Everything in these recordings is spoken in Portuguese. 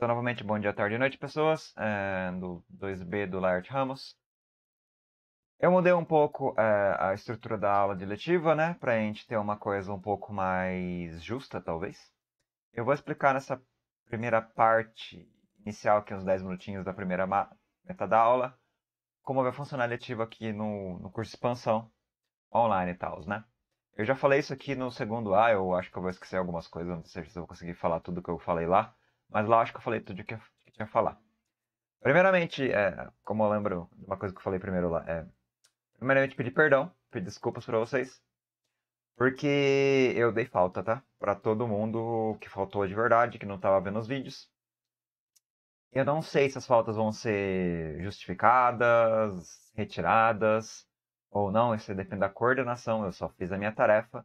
Então, novamente, bom dia, tarde e noite, pessoas, é, do 2B do Laird Ramos. Eu mudei um pouco é, a estrutura da aula de letiva, né, para a gente ter uma coisa um pouco mais justa, talvez. Eu vou explicar nessa primeira parte inicial, aqui é uns 10 minutinhos da primeira meta da aula, como vai funcionar a letiva aqui no, no curso de expansão online e tal, né. Eu já falei isso aqui no segundo A, eu acho que eu vou esquecer algumas coisas, não sei se eu vou conseguir falar tudo que eu falei lá. Mas lá acho que eu falei tudo o que eu tinha que falar. Primeiramente, é, como eu lembro de uma coisa que eu falei primeiro lá, é. Primeiramente, pedir perdão, pedir desculpas para vocês. Porque eu dei falta, tá? para todo mundo que faltou de verdade, que não tava vendo os vídeos. Eu não sei se as faltas vão ser justificadas, retiradas ou não, isso depende da coordenação. Eu só fiz a minha tarefa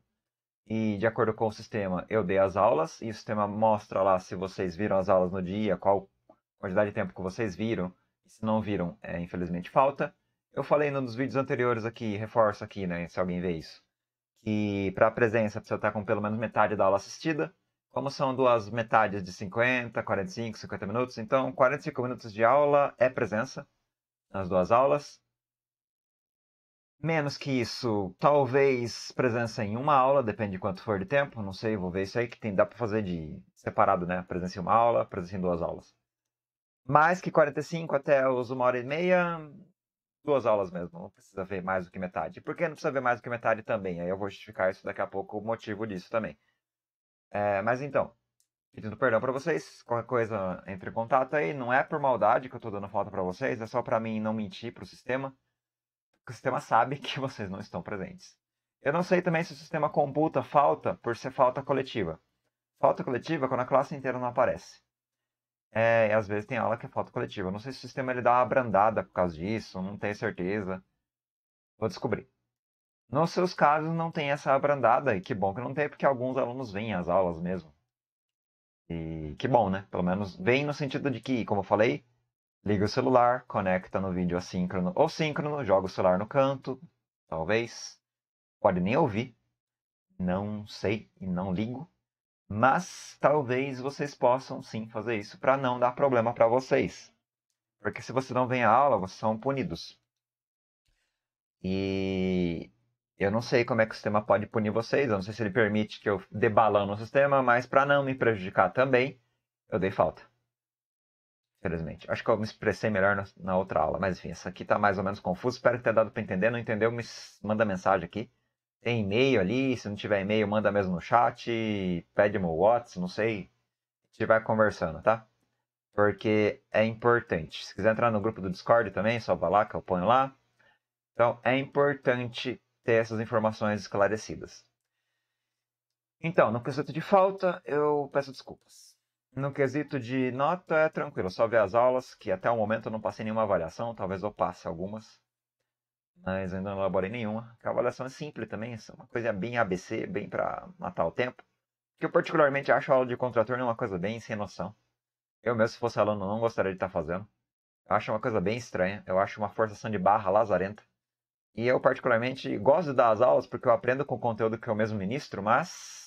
e de acordo com o sistema, eu dei as aulas e o sistema mostra lá se vocês viram as aulas no dia, qual quantidade de tempo que vocês viram. Se não viram, é, infelizmente falta. Eu falei num dos vídeos anteriores aqui, reforço aqui, né, se alguém vê isso, que para a presença precisa tá estar com pelo menos metade da aula assistida. Como são duas metades de 50, 45, 50 minutos, então 45 minutos de aula é presença nas duas aulas Menos que isso, talvez presença em uma aula, depende de quanto for de tempo, não sei, vou ver isso aí que tem, dá para fazer de separado, né? Presença em uma aula, presença em duas aulas. Mais que 45 até os uma hora e meia, duas aulas mesmo, não precisa ver mais do que metade. Por que não precisa ver mais do que metade também? Aí eu vou justificar isso daqui a pouco, o motivo disso também. É, mas então, pedindo perdão para vocês, qualquer coisa entre em contato aí, não é por maldade que eu tô dando falta para vocês, é só para mim não mentir pro sistema o sistema sabe que vocês não estão presentes. Eu não sei também se o sistema computa falta por ser falta coletiva. Falta coletiva é quando a classe inteira não aparece. É, e às vezes tem aula que é falta coletiva. Eu não sei se o sistema ele dá uma abrandada por causa disso, não tenho certeza. Vou descobrir. Nos seus casos não tem essa abrandada, e que bom que não tem, porque alguns alunos vêm às aulas mesmo. E que bom, né? Pelo menos vem no sentido de que, como eu falei, Liga o celular, conecta no vídeo assíncrono ou síncrono, joga o celular no canto, talvez. Pode nem ouvir. Não sei e não ligo. Mas talvez vocês possam sim fazer isso para não dar problema para vocês. Porque se você não vem à aula, vocês são punidos. E eu não sei como é que o sistema pode punir vocês, eu não sei se ele permite que eu dê balão no sistema, mas para não me prejudicar também, eu dei falta infelizmente. Acho que eu me expressei melhor na, na outra aula, mas enfim, essa aqui está mais ou menos confusa. Espero que tenha dado para entender. Não entendeu, me manda mensagem aqui. Tem e-mail ali, se não tiver e-mail, manda mesmo no chat, pede meu WhatsApp, não sei. A gente vai conversando, tá? Porque é importante. Se quiser entrar no grupo do Discord também, é só vai lá que eu ponho lá. Então, é importante ter essas informações esclarecidas. Então, no quesito de falta, eu peço desculpas. No quesito de nota, é tranquilo. Só ver as aulas, que até o momento eu não passei nenhuma avaliação. Talvez eu passe algumas, mas ainda não elaborei nenhuma. A avaliação é simples também, é uma coisa bem ABC, bem para matar o tempo. Que eu particularmente acho a aula de contraturno é uma coisa bem sem noção. Eu mesmo, se fosse aluno, não gostaria de estar fazendo. Eu acho uma coisa bem estranha. Eu acho uma forçação de barra lazarenta. E eu, particularmente, gosto de dar as aulas porque eu aprendo com o conteúdo que eu mesmo ministro, mas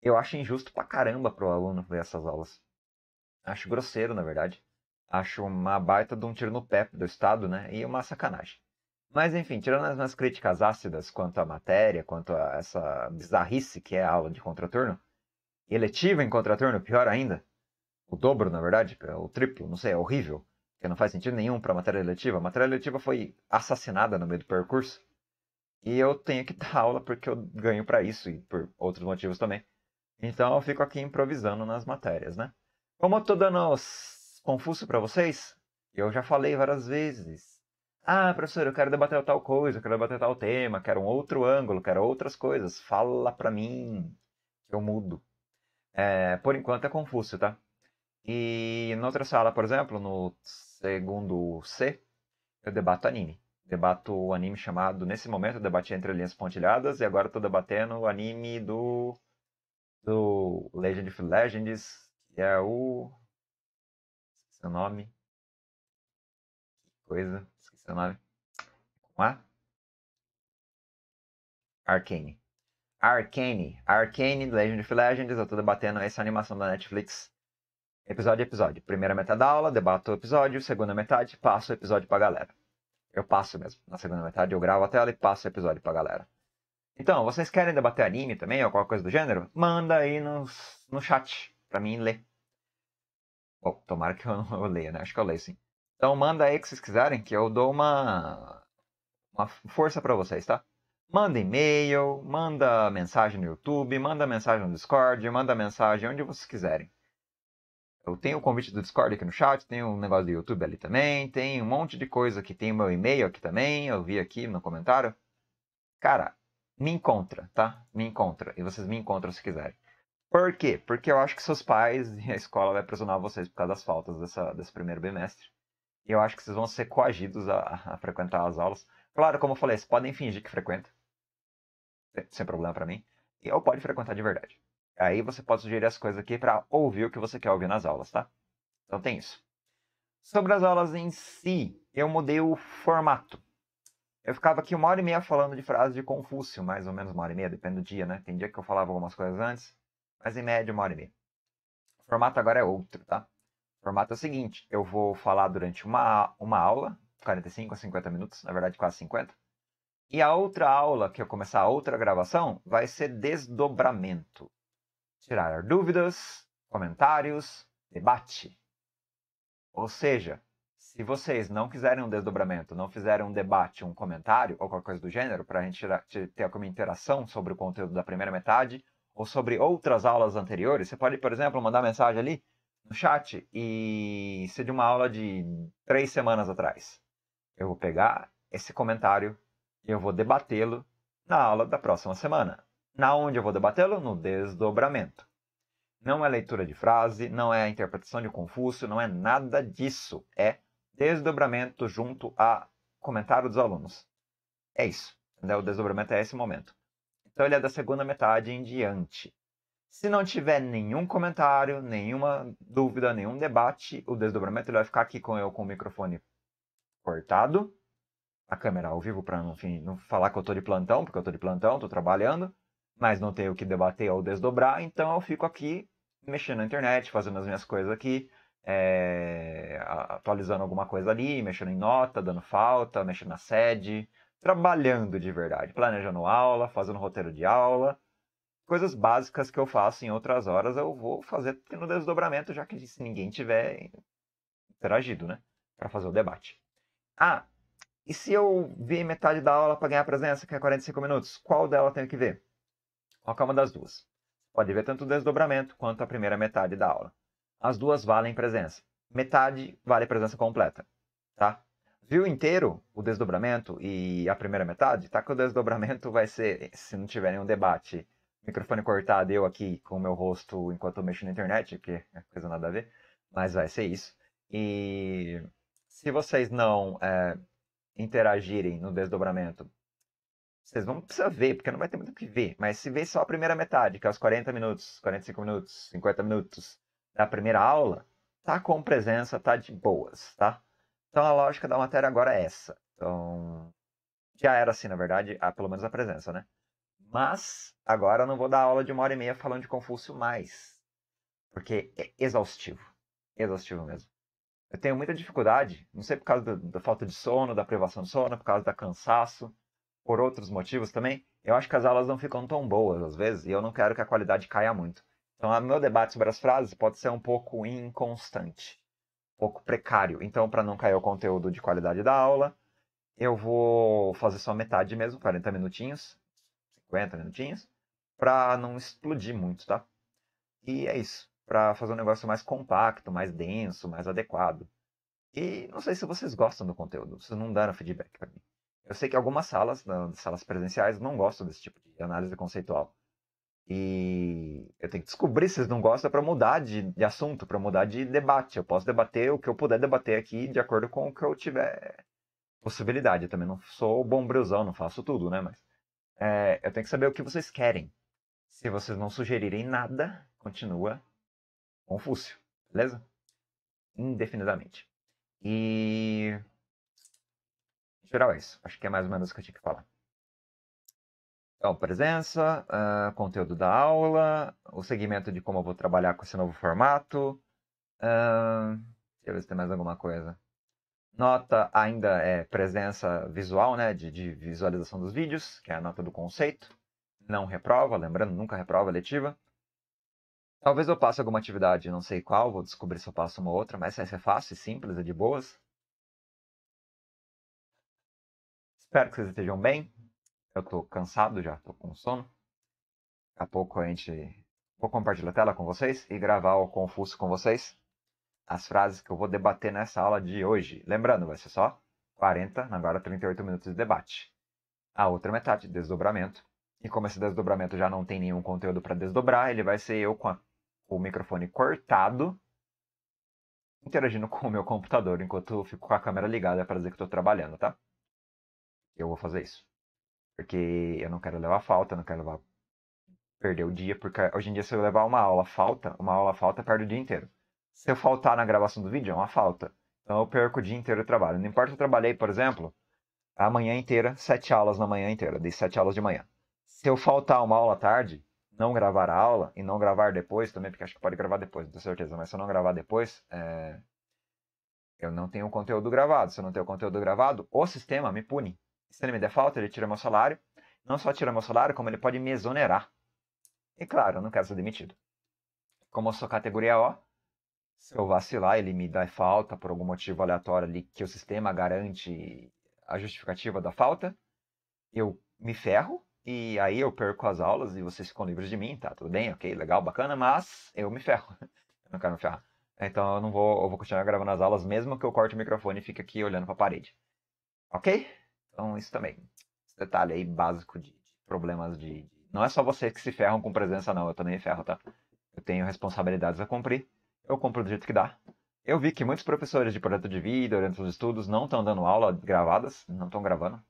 eu acho injusto pra caramba pro aluno ver essas aulas. Acho uhum. grosseiro, na verdade. Acho uma baita de um tiro no pé do Estado, né? E uma sacanagem. Mas enfim, tirando as minhas críticas ácidas quanto à matéria, quanto a essa bizarrice que é a aula de contraturno, eletiva em contraturno, pior ainda, o dobro, na verdade, é o triplo, não sei, é horrível, que não faz sentido nenhum para matéria eletiva. A matéria eletiva foi assassinada no meio do percurso. E eu tenho que dar aula porque eu ganho para isso e por outros motivos também. Então eu fico aqui improvisando nas matérias, né? Como eu tô dando confuso para vocês, eu já falei várias vezes. Ah, professor, eu quero debater tal coisa, eu quero debater tal tema, quero um outro ângulo, quero outras coisas. Fala pra mim que eu mudo. É, por enquanto é confuso, tá? E na outra sala, por exemplo, no segundo C, eu debato anime. Debato o anime chamado, nesse momento eu debati Entre Linhas Pontilhadas e agora estou debatendo o anime do do Legend of Legends, que é o. Esqueci o nome. Que coisa, esqueci o nome. Com A? É? Arcane. Arcane. Arcane, Legend of Legends, eu tô debatendo essa animação da Netflix. Episódio a episódio. Primeira metade da aula, debato o episódio. Segunda metade, passo o episódio pra galera. Eu passo mesmo. Na segunda metade eu gravo a tela e passo o episódio pra galera. Então, vocês querem debater anime também ou qualquer coisa do gênero? Manda aí nos, no chat pra mim ler. Bom, tomara que eu não leia, né? Acho que eu leio sim. Então manda aí que vocês quiserem que eu dou uma, uma força para vocês, tá? Manda e-mail, manda mensagem no YouTube, manda mensagem no Discord, manda mensagem onde vocês quiserem. Eu tenho o convite do Discord aqui no chat, tem um negócio do YouTube ali também, tem um monte de coisa aqui, tem o meu e-mail aqui também, eu vi aqui no comentário. Cara, me encontra, tá? Me encontra. E vocês me encontram se quiserem. Por quê? Porque eu acho que seus pais e a escola vai pressionar vocês por causa das faltas dessa, desse primeiro bimestre. E eu acho que vocês vão ser coagidos a, a frequentar as aulas. Claro, como eu falei, vocês podem fingir que frequentam. Sem problema para mim. E ou pode frequentar de verdade. Aí você pode sugerir as coisas aqui para ouvir o que você quer ouvir nas aulas, tá? Então tem isso. Sobre as aulas em si, eu mudei o formato. Eu ficava aqui uma hora e meia falando de frases de Confúcio, mais ou menos uma hora e meia, depende do dia, né? Tem dia que eu falava algumas coisas antes, mas em média uma hora e meia. O formato agora é outro, tá? O formato é o seguinte: eu vou falar durante uma, uma aula, 45 a 50 minutos, na verdade quase 50. E a outra aula, que eu começar a outra gravação, vai ser desdobramento. Tirar dúvidas, comentários, debate. Ou seja, se vocês não quiserem um desdobramento, não fizerem um debate, um comentário ou qualquer coisa do gênero, para a gente ter alguma interação sobre o conteúdo da primeira metade ou sobre outras aulas anteriores, você pode, por exemplo, mandar mensagem ali no chat e ser de uma aula de três semanas atrás. Eu vou pegar esse comentário e eu vou debatê-lo na aula da próxima semana. Na onde eu vou debatê-lo? No desdobramento. Não é leitura de frase, não é interpretação de Confúcio, não é nada disso. É desdobramento junto a comentário dos alunos. É isso. Né? O desdobramento é esse momento. Então ele é da segunda metade em diante. Se não tiver nenhum comentário, nenhuma dúvida, nenhum debate, o desdobramento ele vai ficar aqui com eu com o microfone cortado, a câmera ao vivo para não, não, falar que eu estou de plantão, porque eu estou de plantão, estou trabalhando, mas não tenho o que debater ou desdobrar, então eu fico aqui mexendo na internet, fazendo as minhas coisas aqui, é, atualizando alguma coisa ali, mexendo em nota, dando falta, mexendo na sede, trabalhando de verdade, planejando aula, fazendo roteiro de aula. Coisas básicas que eu faço em outras horas, eu vou fazer no desdobramento, já que se ninguém tiver interagido, né? Para fazer o debate. Ah, e se eu ver metade da aula para ganhar presença, que é 45 minutos, qual dela tenho que ver? Qual é uma das duas? Pode ver tanto o desdobramento quanto a primeira metade da aula as duas valem presença. Metade vale presença completa, tá? Viu inteiro o desdobramento e a primeira metade, tá? Que o desdobramento vai ser, se não tiver nenhum debate, microfone cortado, eu aqui com o meu rosto enquanto eu mexo na internet, que é coisa nada a ver, mas vai ser isso. E se vocês não é, interagirem no desdobramento, vocês vão precisar ver, porque não vai ter muito o que ver, mas se vê só a primeira metade, que é os 40 minutos, 45 minutos, 50 minutos, da primeira aula, tá com presença, tá de boas, tá? Então a lógica da matéria agora é essa. Então, já era assim, na verdade, a, pelo menos a presença, né? Mas agora eu não vou dar aula de uma hora e meia falando de Confúcio mais, porque é exaustivo, exaustivo mesmo. Eu tenho muita dificuldade, não sei por causa do, da falta de sono, da privação de sono, por causa da cansaço, por outros motivos também. Eu acho que as aulas não ficam tão boas às vezes e eu não quero que a qualidade caia muito. Então, o meu debate sobre as frases pode ser um pouco inconstante, um pouco precário. Então, para não cair o conteúdo de qualidade da aula, eu vou fazer só metade mesmo, 40 minutinhos, 50 minutinhos, para não explodir muito, tá? E é isso, para fazer um negócio mais compacto, mais denso, mais adequado. E não sei se vocês gostam do conteúdo, vocês não deram feedback para mim. Eu sei que algumas salas, salas presenciais, não gostam desse tipo de análise conceitual. E eu tenho que descobrir se eles não gostam para mudar de, de assunto, para mudar de debate. Eu posso debater o que eu puder debater aqui de acordo com o que eu tiver possibilidade. Eu também não sou bom brusão, não faço tudo, né? Mas é, eu tenho que saber o que vocês querem. Se vocês não sugerirem nada, continua Confúcio, beleza? Indefinidamente. E. Em geral é isso. Acho que é mais ou menos o que eu tinha que falar. Então, presença, uh, conteúdo da aula, o segmento de como eu vou trabalhar com esse novo formato. Uh, deixa eu ver se tem mais alguma coisa. Nota ainda é presença visual, né, de, de visualização dos vídeos, que é a nota do conceito. Não reprova, lembrando, nunca reprova letiva. Talvez eu passe alguma atividade, não sei qual, vou descobrir se eu passo uma ou outra, mas essa é fácil, simples, é de boas. Espero que vocês estejam bem. Eu tô cansado já, tô com sono. Daqui a pouco a gente. Vou compartilhar a tela com vocês e gravar o Confuso com vocês. As frases que eu vou debater nessa aula de hoje. Lembrando, vai ser só 40, agora 38 minutos de debate. A outra metade, desdobramento. E como esse desdobramento já não tem nenhum conteúdo para desdobrar, ele vai ser eu com a... o microfone cortado, interagindo com o meu computador enquanto eu fico com a câmera ligada para dizer que estou trabalhando, tá? Eu vou fazer isso. Porque eu não quero levar falta, não quero levar perder o dia, porque hoje em dia se eu levar uma aula falta, uma aula falta perde o dia inteiro. Se eu faltar na gravação do vídeo, é uma falta. Então eu perco o dia inteiro de trabalho. Não importa se eu trabalhei, por exemplo, a manhã inteira, sete aulas na manhã inteira, dei sete aulas de manhã. Se eu faltar uma aula tarde, não gravar a aula e não gravar depois também, porque acho que pode gravar depois, não tenho certeza, mas se eu não gravar depois, é... eu não tenho o conteúdo gravado. Se eu não tenho o conteúdo gravado, o sistema me pune se ele me der falta, ele tira meu salário. Não só tira meu salário, como ele pode me exonerar. E claro, eu não quero ser demitido. Como eu sou categoria O, se eu vacilar, ele me dá falta por algum motivo aleatório ali que o sistema garante a justificativa da falta, eu me ferro e aí eu perco as aulas e vocês ficam livres de mim, tá? Tudo bem, ok, legal, bacana, mas eu me ferro. eu não quero me ferrar. Então eu não vou, eu vou continuar gravando as aulas mesmo que eu corte o microfone e fique aqui olhando para a parede. Ok? Então, isso também. Esse detalhe aí básico de, problemas de. Não é só vocês que se ferram com presença, não. Eu também me ferro, tá? Eu tenho responsabilidades a cumprir. Eu compro do jeito que dá. Eu vi que muitos professores de projeto de vida, orientação de estudos, não estão dando aula gravadas, não estão gravando.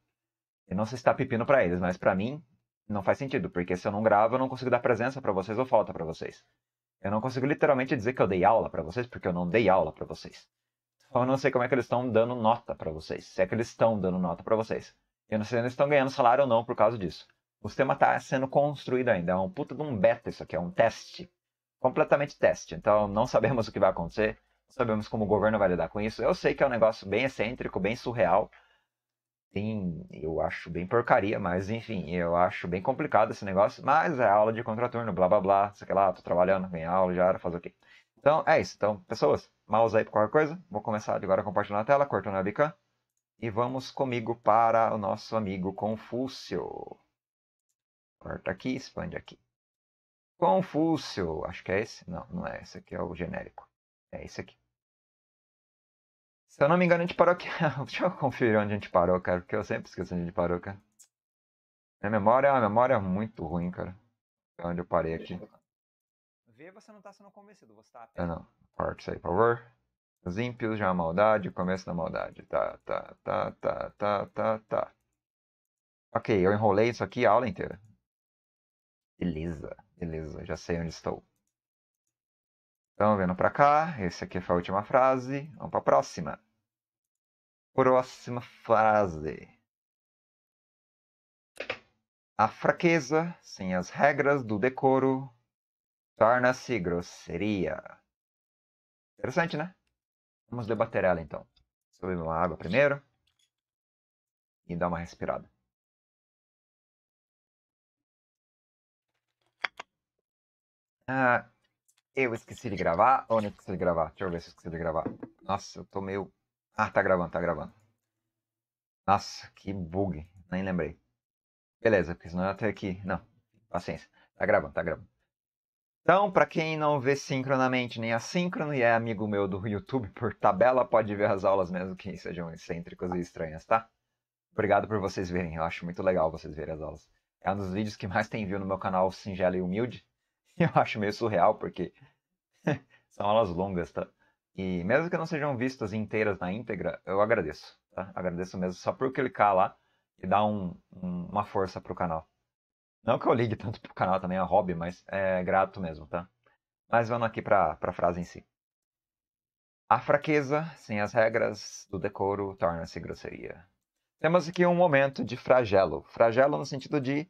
Eu não sei se está pepino para eles, mas para mim não faz sentido, porque se eu não gravo, eu não consigo dar presença para vocês ou falta para vocês. Eu não consigo literalmente dizer que eu dei aula para vocês, porque eu não dei aula para vocês. Eu não sei como é que eles estão dando nota para vocês, se é que eles estão dando nota para vocês. Eu não sei se eles estão ganhando salário ou não por causa disso. O sistema está sendo construído ainda, é um puta de um beta isso aqui, é um teste. Completamente teste, então não sabemos o que vai acontecer, não sabemos como o governo vai lidar com isso. Eu sei que é um negócio bem excêntrico, bem surreal, Sim, eu acho bem porcaria, mas enfim, eu acho bem complicado esse negócio. Mas é aula de contraturno, blá blá blá, sei lá, tô trabalhando, Vem aula, já era, fazer o quê? Então, é isso. Então, pessoas, mouse aí para qualquer coisa. Vou começar agora compartilhando a tela, cortando a webcam. E vamos comigo para o nosso amigo Confúcio. Corta aqui, expande aqui. Confúcio, acho que é esse. Não, não é esse aqui, é o genérico. É esse aqui. Se eu não me engano, a gente parou aqui. Deixa eu conferir onde a gente parou, cara, porque eu sempre esqueço onde a gente parou, cara. Minha memória é uma memória muito ruim, cara. Onde eu parei aqui você não está sendo convencido, você está ah, apenas... Ah, não. Corte aí, por favor. Os ímpios já é a maldade, começa na maldade. Tá, tá, tá, tá, tá, tá, tá. Ok, eu enrolei isso aqui a aula inteira. Beleza, beleza, já sei onde estou. Então, vendo pra cá, esse aqui foi a última frase. Vamos pra próxima. Próxima frase. A fraqueza, sem as regras do decoro, torna-se grosseria. Interessante, né? Vamos debater ela então. Deixa beber uma água primeiro e dar uma respirada. Ah, eu esqueci de gravar ou não esqueci de gravar? Deixa eu ver se eu esqueci de gravar. Nossa, eu tô meio. Ah, tá gravando, tá gravando. Nossa, que bug. Nem lembrei. Beleza, porque senão eu ia ter que. Não, paciência. Tá gravando, tá gravando. Então, para quem não vê sincronamente nem assíncrono e é amigo meu do YouTube por tabela, pode ver as aulas mesmo que sejam excêntricas e estranhas, tá? Obrigado por vocês verem, eu acho muito legal vocês verem as aulas. É um dos vídeos que mais tem view no meu canal Singelo e Humilde. Eu acho meio surreal porque são aulas longas, tá? E mesmo que não sejam vistas inteiras na íntegra, eu agradeço, tá? Agradeço mesmo só por clicar lá e dar um, um, uma força pro canal. Não que eu ligue tanto pro canal também, é hobby, mas é grato mesmo, tá? Mas vamos aqui pra, pra frase em si. A fraqueza, sem as regras do decoro, torna-se grosseria. Temos aqui um momento de fragelo. Fragelo no sentido de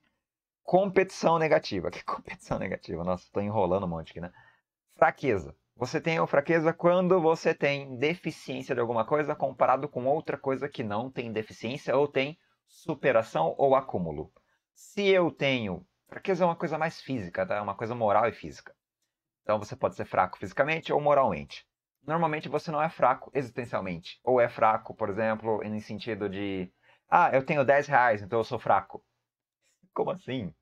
competição negativa. Que competição negativa? Nossa, tô enrolando um monte aqui, né? Fraqueza. Você tem a fraqueza quando você tem deficiência de alguma coisa comparado com outra coisa que não tem deficiência ou tem superação ou acúmulo. Se eu tenho. Fraqueza é uma coisa mais física, tá? É uma coisa moral e física. Então você pode ser fraco fisicamente ou moralmente. Normalmente você não é fraco existencialmente. Ou é fraco, por exemplo, em sentido de. Ah, eu tenho 10 reais, então eu sou fraco. Como assim?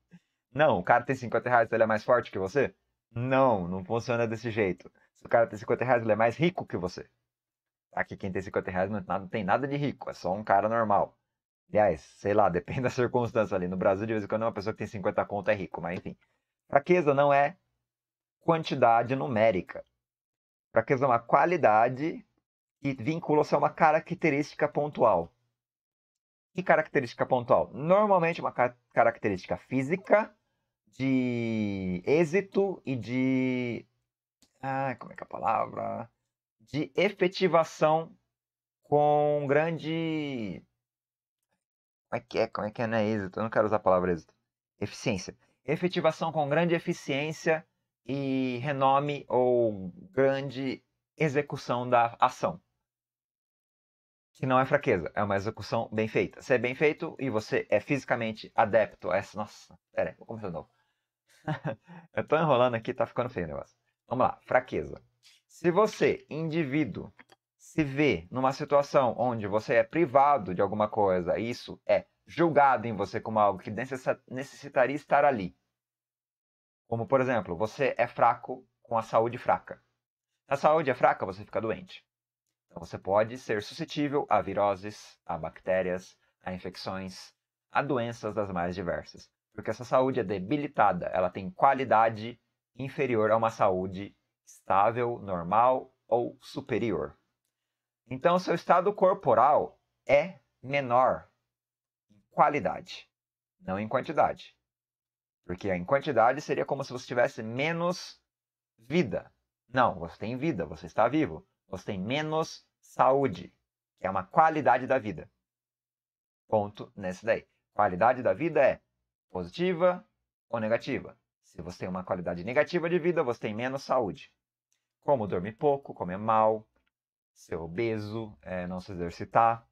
Não, o cara tem 50 reais, ele é mais forte que você? Não, não funciona desse jeito. Se o cara tem 50 reais, ele é mais rico que você. Aqui quem tem 50 reais não tem nada de rico, é só um cara normal. Aliás, sei lá, depende da circunstância ali. No Brasil, de vez em quando, uma pessoa que tem 50 conto é rico, mas enfim. Fraqueza não é quantidade numérica. Fraqueza é uma qualidade que vincula-se a uma característica pontual. Que característica pontual? Normalmente uma característica física de êxito e de. Ah, como é que é a palavra? De efetivação com grande como é que é? Como é que é? Não é êxito. Eu não quero usar a palavra êxito. Eficiência. Efetivação com grande eficiência e renome ou grande execução da ação. Que não é fraqueza, é uma execução bem feita. Se é bem feito e você é fisicamente adepto a essa. Nossa, pera aí, vou começar de novo. eu tô enrolando aqui, tá ficando feio o negócio. Vamos lá, fraqueza. Se você, indivíduo, se vê numa situação onde você é privado de alguma coisa, isso é julgado em você como algo que necessitaria estar ali. Como, por exemplo, você é fraco com a saúde fraca. A saúde é fraca, você fica doente. Então você pode ser suscetível a viroses, a bactérias, a infecções, a doenças das mais diversas. Porque essa saúde é debilitada, ela tem qualidade inferior a uma saúde estável, normal ou superior. Então, seu estado corporal é menor em qualidade, não em quantidade. Porque em quantidade seria como se você tivesse menos vida. Não, você tem vida, você está vivo. Você tem menos saúde, que é uma qualidade da vida. Ponto nesse daí. Qualidade da vida é positiva ou negativa. Se você tem uma qualidade negativa de vida, você tem menos saúde. Como dorme pouco, come mal, ser obeso, é, não se exercitar,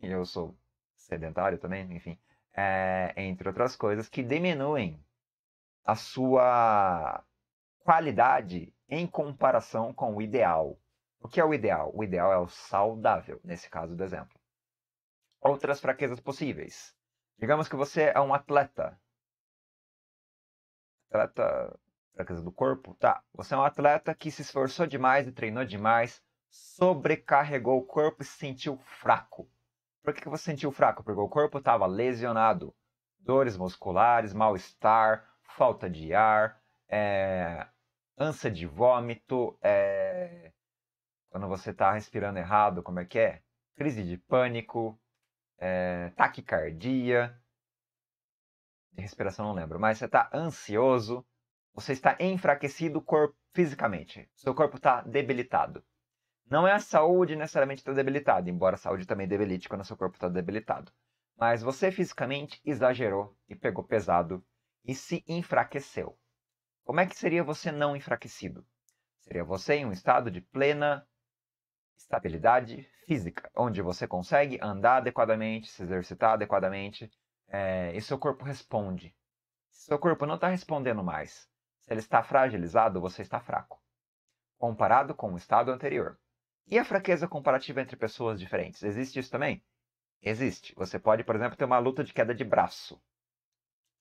e eu sou sedentário também, enfim, é, entre outras coisas, que diminuem a sua qualidade em comparação com o ideal. O que é o ideal? O ideal é o saudável, nesse caso do exemplo. Outras fraquezas possíveis. Digamos que você é um atleta. Atleta, fraqueza do corpo? Tá. Você é um atleta que se esforçou demais e treinou demais sobrecarregou o corpo e se sentiu fraco. Por que, você sentiu fraco? Porque o corpo estava lesionado. Dores musculares, mal-estar, falta de ar, é, ânsia de vômito, é, quando você está respirando errado, como é que é? Crise de pânico, é, taquicardia, de respiração não lembro, mas você está ansioso, você está enfraquecido corpo, fisicamente, seu corpo está debilitado. Não é a saúde necessariamente está debilitada, embora a saúde também debilite quando seu corpo está debilitado. Mas você fisicamente exagerou e pegou pesado e se enfraqueceu. Como é que seria você não enfraquecido? Seria você em um estado de plena estabilidade física, onde você consegue andar adequadamente, se exercitar adequadamente, é, e seu corpo responde. Se seu corpo não está respondendo mais, se ele está fragilizado, você está fraco, comparado com o estado anterior. E a fraqueza comparativa entre pessoas diferentes? Existe isso também? Existe. Você pode, por exemplo, ter uma luta de queda de braço.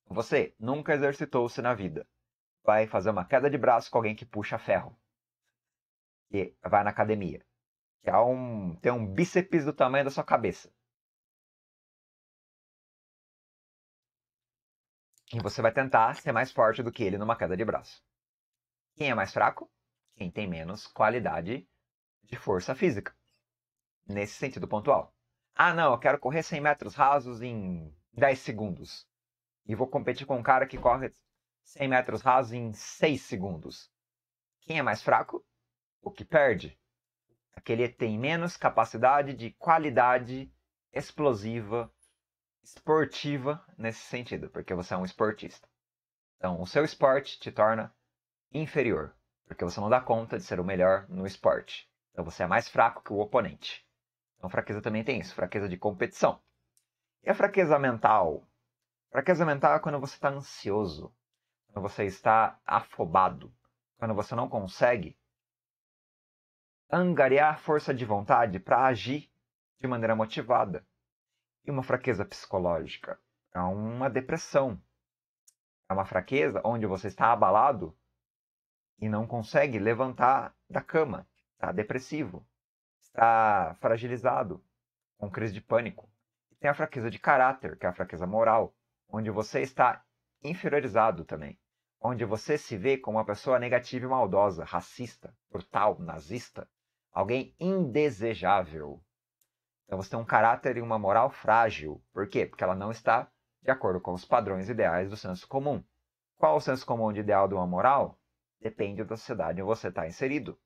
Você nunca exercitou-se na vida. Vai fazer uma queda de braço com alguém que puxa ferro. E vai na academia. Que há é um, tem um bíceps do tamanho da sua cabeça. E você vai tentar ser mais forte do que ele numa queda de braço. Quem é mais fraco? Quem tem menos qualidade de força física. Nesse sentido pontual. Ah, não, eu quero correr 100 metros rasos em 10 segundos. E vou competir com um cara que corre 100 metros rasos em 6 segundos. Quem é mais fraco? O que perde. Aquele tem menos capacidade de qualidade explosiva, esportiva nesse sentido, porque você é um esportista. Então, o seu esporte te torna inferior, porque você não dá conta de ser o melhor no esporte. Então você é mais fraco que o oponente. Então fraqueza também tem isso, fraqueza de competição. E a fraqueza mental? Fraqueza mental é quando você está ansioso, quando você está afobado, quando você não consegue angariar força de vontade para agir de maneira motivada. E uma fraqueza psicológica é uma depressão. É uma fraqueza onde você está abalado e não consegue levantar da cama está depressivo, está fragilizado, com crise de pânico. E tem a fraqueza de caráter, que é a fraqueza moral, onde você está inferiorizado também, onde você se vê como uma pessoa negativa e maldosa, racista, brutal, nazista, alguém indesejável. Então você tem um caráter e uma moral frágil. Por quê? Porque ela não está de acordo com os padrões ideais do senso comum. Qual o senso comum de ideal de uma moral? Depende da sociedade onde você está inserido.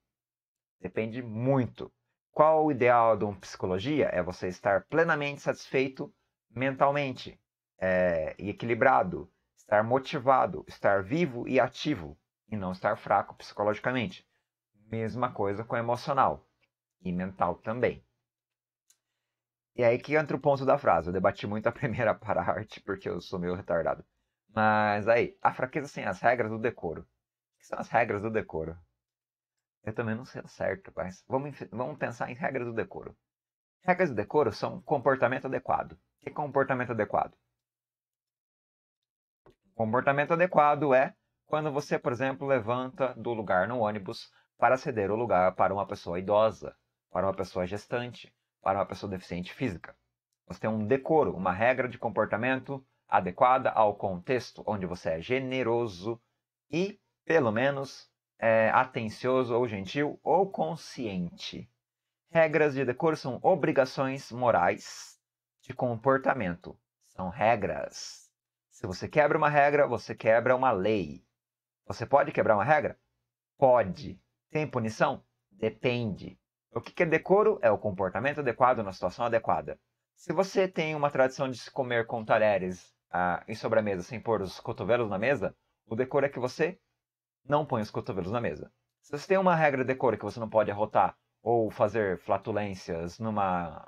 Depende muito. Qual o ideal de uma psicologia? É você estar plenamente satisfeito mentalmente é, e equilibrado, estar motivado, estar vivo e ativo e não estar fraco psicologicamente. Mesma coisa com emocional e mental também. E aí que entra o ponto da frase. Eu debati muito a primeira parte porque eu sou meio retardado. Mas aí, a fraqueza sem as regras do decoro. O que são as regras do decoro? Eu também não sei o certo, mas vamos, vamos pensar em regras do decoro. Regras do decoro são comportamento adequado. Que é comportamento adequado? Comportamento adequado é quando você, por exemplo, levanta do lugar no ônibus para ceder o lugar para uma pessoa idosa, para uma pessoa gestante, para uma pessoa deficiente física. Você tem um decoro, uma regra de comportamento adequada ao contexto onde você é generoso e, pelo menos, é, atencioso ou gentil ou consciente. Regras de decoro são obrigações morais de comportamento. São regras. Se você quebra uma regra, você quebra uma lei. Você pode quebrar uma regra? Pode. Tem punição? Depende. O que é decoro? É o comportamento adequado na situação adequada. Se você tem uma tradição de se comer com talheres ah, em sobremesa sem pôr os cotovelos na mesa, o decoro é que você não põe os cotovelos na mesa. Se você tem uma regra de decoro que você não pode arrotar ou fazer flatulências numa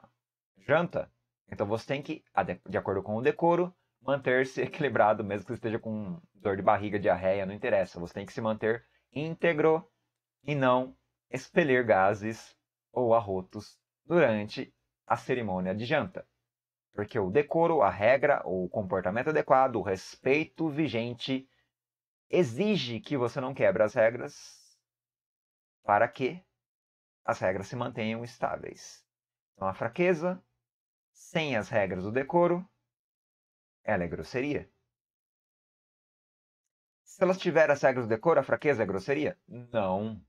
janta, então você tem que, de acordo com o decoro, manter-se equilibrado, mesmo que você esteja com dor de barriga, diarreia, não interessa. Você tem que se manter íntegro e não expelir gases ou arrotos durante a cerimônia de janta. Porque o decoro, a regra, o comportamento adequado, o respeito vigente exige que você não quebre as regras para que as regras se mantenham estáveis. Então, a fraqueza, sem as regras do decoro, ela é grosseria. Se elas tiverem as regras do decoro, a fraqueza é grosseria? Não.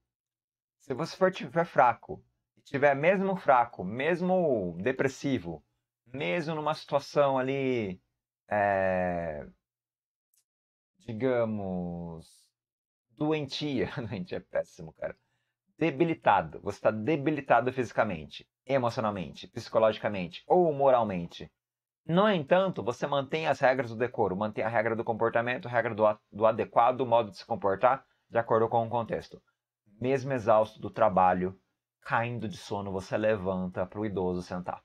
Se você for tiver fraco, e tiver mesmo fraco, mesmo depressivo, mesmo numa situação ali é, digamos, doentia, doente é péssimo, cara. Debilitado, você está debilitado fisicamente, emocionalmente, psicologicamente ou moralmente. No entanto, você mantém as regras do decoro, mantém a regra do comportamento, a regra do, do adequado modo de se comportar de acordo com o contexto. Mesmo exausto do trabalho, caindo de sono, você levanta para o idoso sentar.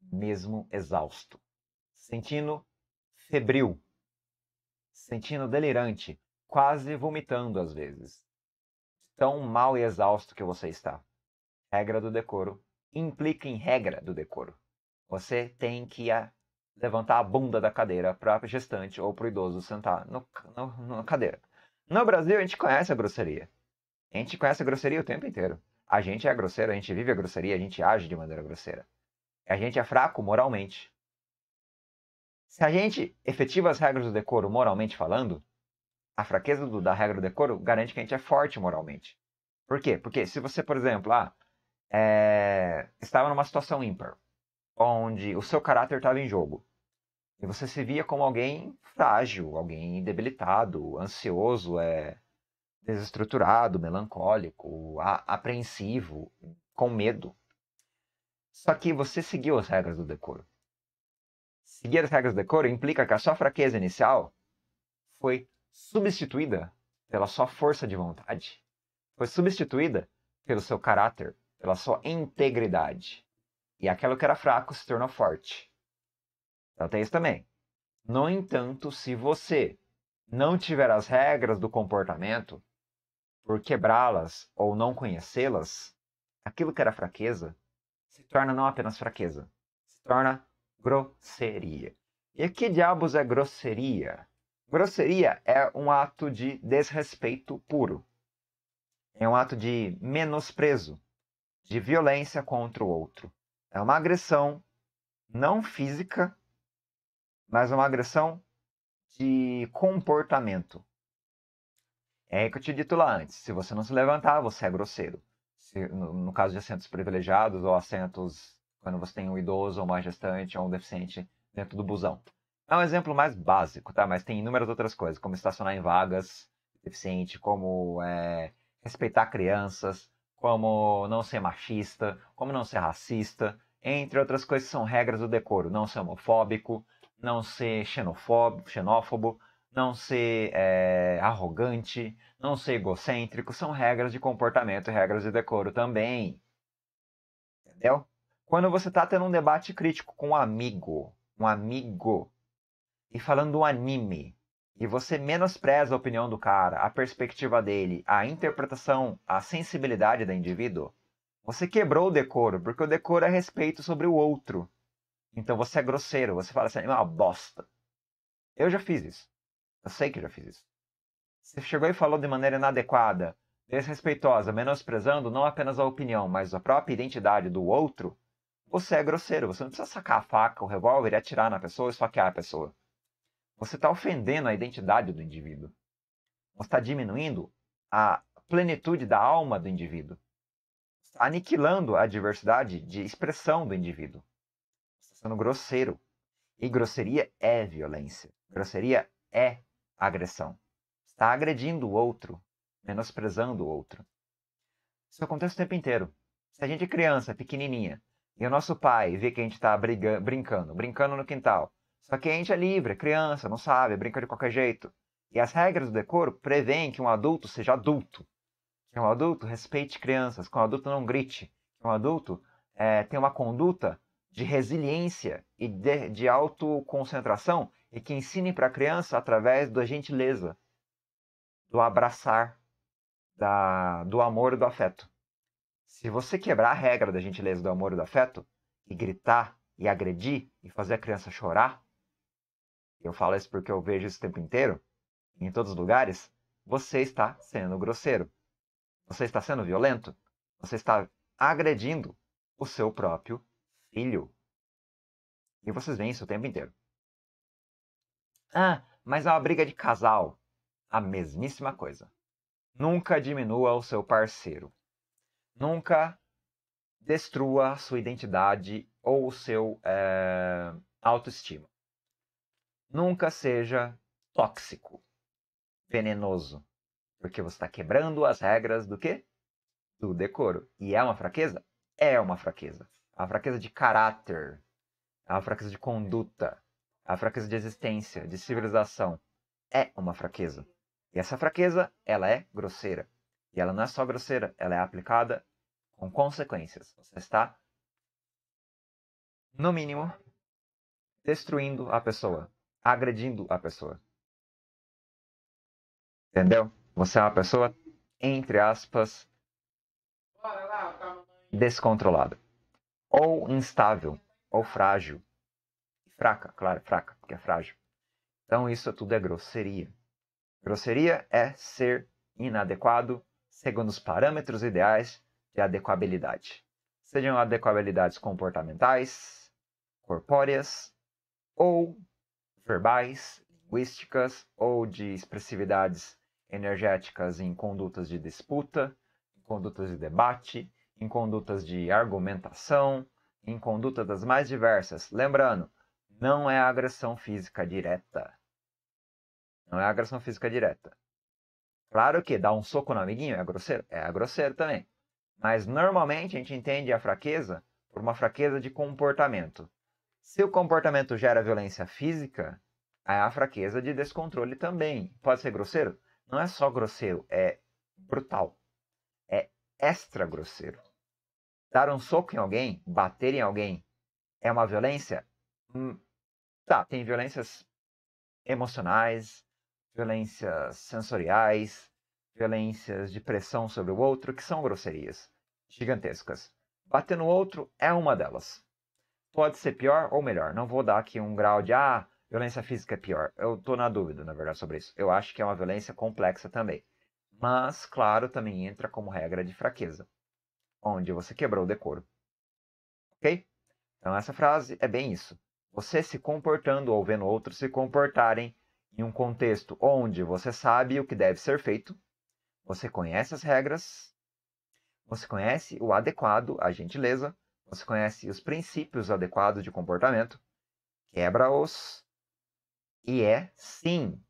Mesmo exausto, sentindo febril, sentindo delirante, quase vomitando às vezes. Tão mal e exausto que você está. Regra do decoro implica em regra do decoro. Você tem que a levantar a bunda da cadeira para a gestante ou para o idoso sentar no, no, na cadeira. No Brasil, a gente conhece a grosseria. A gente conhece a grosseria o tempo inteiro. A gente é grosseiro, a gente vive a grosseria, a gente age de maneira grosseira. A gente é fraco moralmente. Se a gente efetiva as regras do decoro moralmente falando, a fraqueza do, da regra do decoro garante que a gente é forte moralmente. Por quê? Porque se você, por exemplo, ah, é, estava numa situação ímpar, onde o seu caráter estava em jogo, e você se via como alguém frágil, alguém debilitado, ansioso, é, desestruturado, melancólico, a, apreensivo, com medo. Só que você seguiu as regras do decoro seguir as regras de decoro implica que a sua fraqueza inicial foi substituída pela sua força de vontade, foi substituída pelo seu caráter, pela sua integridade. E aquilo que era fraco se tornou forte. Então tem isso também. No entanto, se você não tiver as regras do comportamento, por quebrá-las ou não conhecê-las, aquilo que era fraqueza se torna não apenas fraqueza, se torna grosseria. E que diabos é grosseria? Grosseria é um ato de desrespeito puro. É um ato de menosprezo, de violência contra o outro. É uma agressão não física, mas uma agressão de comportamento. É que eu te dito lá antes. Se você não se levantar, você é grosseiro. Se, no, no caso de assentos privilegiados ou assentos quando você tem um idoso, ou uma gestante, ou um deficiente dentro do busão. É um exemplo mais básico, tá? Mas tem inúmeras outras coisas, como estacionar em vagas deficiente, como é, respeitar crianças, como não ser machista, como não ser racista, entre outras coisas são regras do decoro, não ser homofóbico, não ser xenofóbico, xenófobo, não ser é, arrogante, não ser egocêntrico, são regras de comportamento e regras de decoro também. Entendeu? Quando você está tendo um debate crítico com um amigo, um amigo, e falando do anime, e você menospreza a opinião do cara, a perspectiva dele, a interpretação, a sensibilidade do indivíduo, você quebrou o decoro, porque o decoro é respeito sobre o outro. Então você é grosseiro, você fala assim, é uma bosta. Eu já fiz isso. Eu sei que já fiz isso. Você chegou e falou de maneira inadequada, desrespeitosa, menosprezando não apenas a opinião, mas a própria identidade do outro, você é grosseiro, você não precisa sacar a faca, o revólver e atirar na pessoa, esfaquear a pessoa. Você está ofendendo a identidade do indivíduo. Você está diminuindo a plenitude da alma do indivíduo. Está aniquilando a diversidade de expressão do indivíduo. Está sendo grosseiro. E grosseria é violência. Grosseria é agressão. Está agredindo o outro, menosprezando o outro. Isso acontece o tempo inteiro. Se a gente é criança, pequenininha, e o nosso pai vê que a gente está brincando, brincando no quintal. Só que a gente é livre, é criança, não sabe, brinca de qualquer jeito. E as regras do decoro prevêem que um adulto seja adulto. Que um adulto respeite crianças, que um adulto não grite. Que um adulto é, tenha uma conduta de resiliência e de, de autoconcentração e que ensine para a criança através da gentileza, do abraçar, da, do amor e do afeto. Se você quebrar a regra da gentileza, do amor e do afeto, e gritar, e agredir, e fazer a criança chorar, eu falo isso porque eu vejo isso o tempo inteiro, em todos os lugares, você está sendo grosseiro. Você está sendo violento. Você está agredindo o seu próprio filho. E vocês veem isso o tempo inteiro. Ah, mas é uma briga de casal. A mesmíssima coisa. Nunca diminua o seu parceiro. Nunca destrua sua identidade ou o seu é, autoestima. Nunca seja tóxico, venenoso, porque você está quebrando as regras do quê? Do decoro. E é uma fraqueza? É uma fraqueza. É uma fraqueza de caráter, é uma fraqueza de conduta, é uma fraqueza de existência, de civilização. É uma fraqueza. E essa fraqueza, ela é grosseira. E ela não é só grosseira, ela é aplicada com consequências. Você está, no mínimo, destruindo a pessoa, agredindo a pessoa. Entendeu? Você é uma pessoa, entre aspas, descontrolada. Ou instável, ou frágil. Fraca, claro, fraca, porque é frágil. Então isso tudo é grosseria. Grosseria é ser inadequado, segundo os parâmetros ideais de adequabilidade, sejam adequabilidades comportamentais, corpóreas ou verbais, linguísticas ou de expressividades energéticas em condutas de disputa, em condutas de debate, em condutas de argumentação, em condutas das mais diversas. Lembrando, não é agressão física direta. Não é agressão física direta. Claro que dar um soco no amiguinho é grosseiro, é grosseiro também. Mas normalmente a gente entende a fraqueza por uma fraqueza de comportamento. Se o comportamento gera violência física, é a fraqueza de descontrole também. Pode ser grosseiro? Não é só grosseiro, é brutal. É extra grosseiro. Dar um soco em alguém, bater em alguém, é uma violência? Hum, tá, tem violências emocionais, violências sensoriais, violências de pressão sobre o outro, que são grosserias gigantescas. Bater no outro é uma delas. Pode ser pior ou melhor. Não vou dar aqui um grau de ah, violência física é pior. Eu estou na dúvida, na verdade, sobre isso. Eu acho que é uma violência complexa também. Mas, claro, também entra como regra de fraqueza, onde você quebrou o decoro. Ok? Então, essa frase é bem isso. Você se comportando ou vendo outros se comportarem em um contexto onde você sabe o que deve ser feito, você conhece as regras, você conhece o adequado, a gentileza, você conhece os princípios adequados de comportamento, quebra-os e é, sim,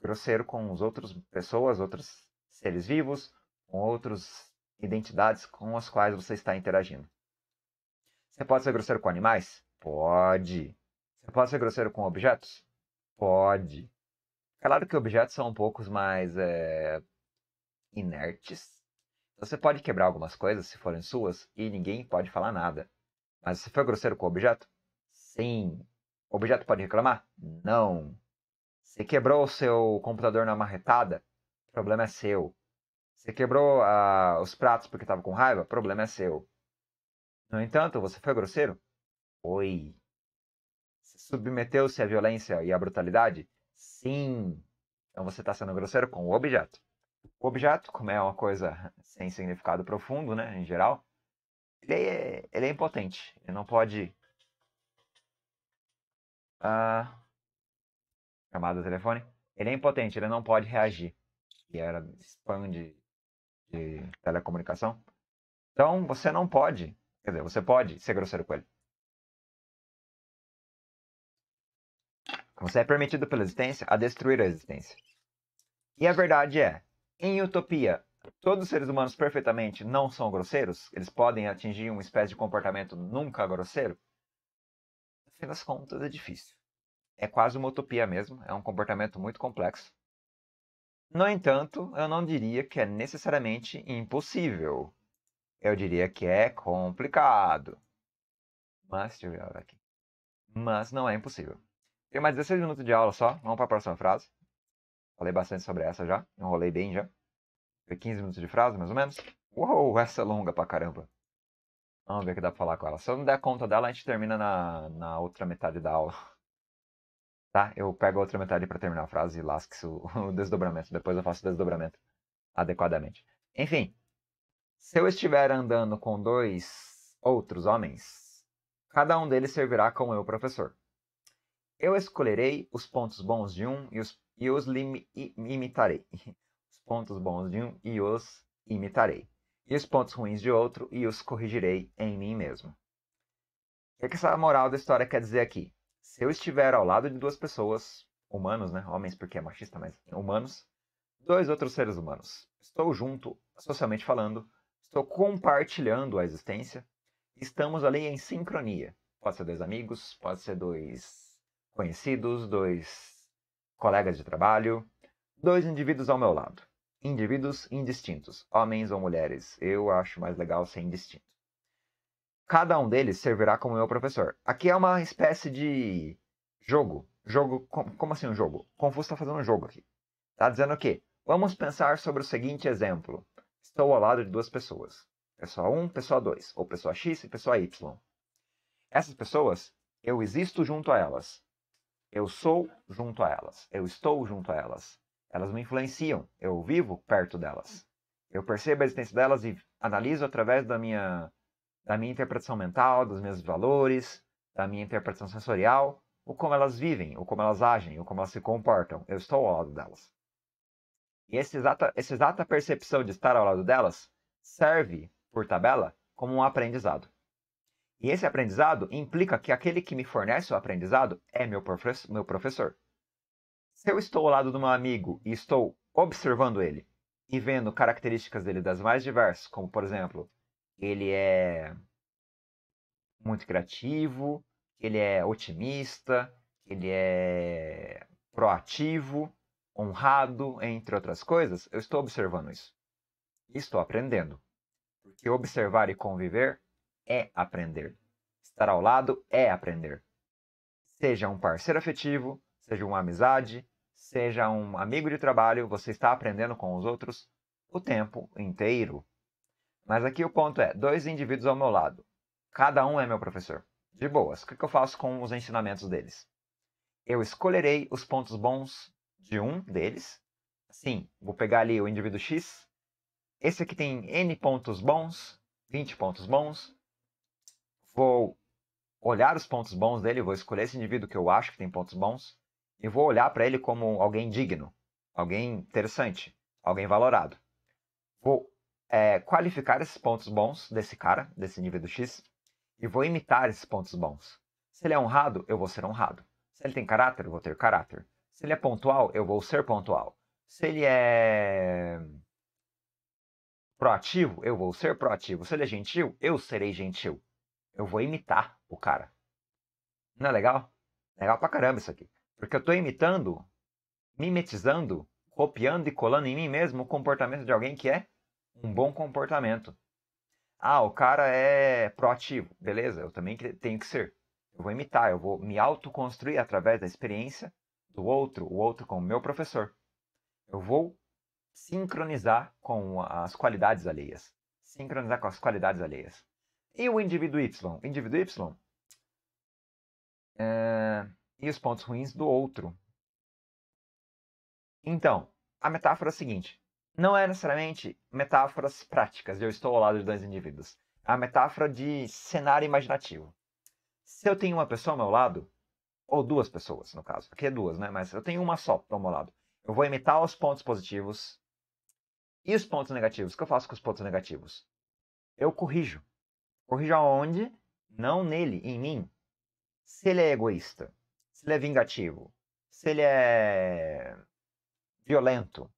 grosseiro com as outras pessoas, outros seres vivos, com outras identidades com as quais você está interagindo. Você pode ser grosseiro com animais? Pode. Você pode ser grosseiro com objetos? Pode. Claro que objetos são um pouco mais é, inertes. Você pode quebrar algumas coisas se forem suas e ninguém pode falar nada. Mas você foi grosseiro com o objeto? Sim. O objeto pode reclamar? Não. Você quebrou o seu computador na marretada? problema é seu. Você quebrou uh, os pratos porque estava com raiva? problema é seu. No entanto, você foi grosseiro? Oi submeteu-se à violência e à brutalidade? Sim. Então você está sendo grosseiro com o objeto. O objeto, como é uma coisa sem significado profundo, né, em geral, ele é, ele é impotente. Ele não pode. Ah, chamada de telefone. Ele é impotente, ele não pode reagir. E era spam de, de telecomunicação. Então você não pode. Quer dizer, você pode ser grosseiro com ele. Você é permitido pela existência a destruir a existência. E a verdade é, em utopia, todos os seres humanos perfeitamente não são grosseiros? Eles podem atingir uma espécie de comportamento nunca grosseiro? Afinal das contas, é difícil. É quase uma utopia mesmo, é um comportamento muito complexo. No entanto, eu não diria que é necessariamente impossível. Eu diria que é complicado. Mas, deixa eu aqui. Mas não é impossível. Tem mais 16 minutos de aula só. Vamos para a próxima frase. Falei bastante sobre essa já. Enrolei bem já. Foi 15 minutos de frase, mais ou menos. Uou, essa é longa pra caramba. Vamos ver o que dá pra falar com ela. Se eu não der conta dela, a gente termina na, na outra metade da aula. Tá? Eu pego a outra metade para terminar a frase e lasque o, o desdobramento. Depois eu faço o desdobramento adequadamente. Enfim. Se eu estiver andando com dois outros homens, cada um deles servirá como eu, professor. Eu escolherei os pontos bons de um e os, e os lim, i, imitarei. Os pontos bons de um e os imitarei. E os pontos ruins de outro e os corrigirei em mim mesmo. O que, é que essa moral da história quer dizer aqui? Se eu estiver ao lado de duas pessoas, humanos, né? Homens porque é machista, mas humanos, dois outros seres humanos. Estou junto, socialmente falando, estou compartilhando a existência, estamos ali em sincronia. Pode ser dois amigos, pode ser dois conhecidos, dois colegas de trabalho, dois indivíduos ao meu lado. Indivíduos indistintos, homens ou mulheres. Eu acho mais legal ser indistinto. Cada um deles servirá como meu professor. Aqui é uma espécie de jogo. Jogo. Como assim um jogo? Confuso está fazendo um jogo aqui. Está dizendo que vamos pensar sobre o seguinte exemplo. Estou ao lado de duas pessoas. Pessoa 1, pessoa 2, ou pessoa X e pessoa Y. Essas pessoas, eu existo junto a elas. Eu sou junto a elas. Eu estou junto a elas. Elas me influenciam. Eu vivo perto delas. Eu percebo a existência delas e analiso através da minha, da minha interpretação mental, dos meus valores, da minha interpretação sensorial, o como elas vivem, o como elas agem, o como elas se comportam. Eu estou ao lado delas. E essa exata, essa exata percepção de estar ao lado delas serve, por tabela, como um aprendizado. E esse aprendizado implica que aquele que me fornece o aprendizado é meu, profe meu professor. Se eu estou ao lado de um amigo e estou observando ele e vendo características dele das mais diversas, como por exemplo, ele é muito criativo, ele é otimista, ele é proativo, honrado, entre outras coisas, eu estou observando isso. E estou aprendendo. Porque observar e conviver é aprender. Estar ao lado é aprender. Seja um parceiro afetivo, seja uma amizade, seja um amigo de trabalho, você está aprendendo com os outros o tempo inteiro. Mas aqui o ponto é: dois indivíduos ao meu lado. Cada um é meu professor. De boas, o que eu faço com os ensinamentos deles? Eu escolherei os pontos bons de um deles. Sim, vou pegar ali o indivíduo X. Esse aqui tem N pontos bons, 20 pontos bons, vou olhar os pontos bons dele, vou escolher esse indivíduo que eu acho que tem pontos bons e vou olhar para ele como alguém digno, alguém interessante, alguém valorado. Vou é, qualificar esses pontos bons desse cara, desse indivíduo X, e vou imitar esses pontos bons. Se ele é honrado, eu vou ser honrado. Se ele tem caráter, eu vou ter caráter. Se ele é pontual, eu vou ser pontual. Se ele é proativo, eu vou ser proativo. Se ele é gentil, eu serei gentil eu vou imitar o cara. Não é legal? Legal pra caramba isso aqui. Porque eu estou imitando, mimetizando, copiando e colando em mim mesmo o comportamento de alguém que é um bom comportamento. Ah, o cara é proativo. Beleza, eu também tenho que ser. Eu vou imitar, eu vou me autoconstruir através da experiência do outro, o outro com o meu professor. Eu vou sincronizar com as qualidades alheias. Sincronizar com as qualidades alheias. E o indivíduo Y? Indivíduo Y é, e os pontos ruins do outro. Então, a metáfora é a seguinte: não é necessariamente metáforas práticas, eu estou ao lado de dois indivíduos. É a metáfora de cenário imaginativo. Se eu tenho uma pessoa ao meu lado, ou duas pessoas, no caso, aqui é duas, né? Mas eu tenho uma só ao meu lado. Eu vou imitar os pontos positivos e os pontos negativos. O que eu faço com os pontos negativos? Eu corrijo. Corrija onde? Não nele, em mim. Se ele é egoísta, se ele é vingativo, se ele é violento,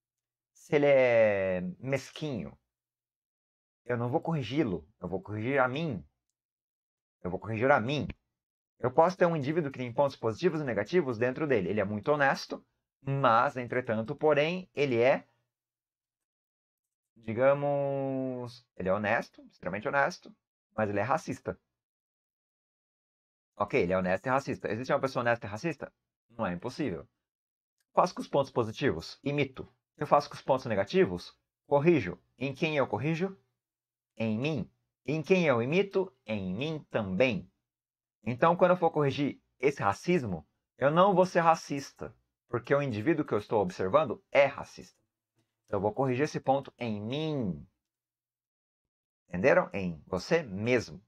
se ele é mesquinho, eu não vou corrigi-lo, eu vou corrigir a mim. Eu vou corrigir a mim. Eu posso ter um indivíduo que tem pontos positivos e negativos dentro dele. Ele é muito honesto, mas, entretanto, porém, ele é, digamos, ele é honesto, extremamente honesto, mas ele é racista. Ok, ele é honesto e racista. Existe uma pessoa honesta e racista? Não é impossível. Faço com os pontos positivos? Imito. Eu faço com os pontos negativos? Corrijo. Em quem eu corrijo? Em mim. Em quem eu imito? Em mim também. Então, quando eu for corrigir esse racismo, eu não vou ser racista, porque o indivíduo que eu estou observando é racista. Então, eu vou corrigir esse ponto em mim. Entenderam? Em você mesmo.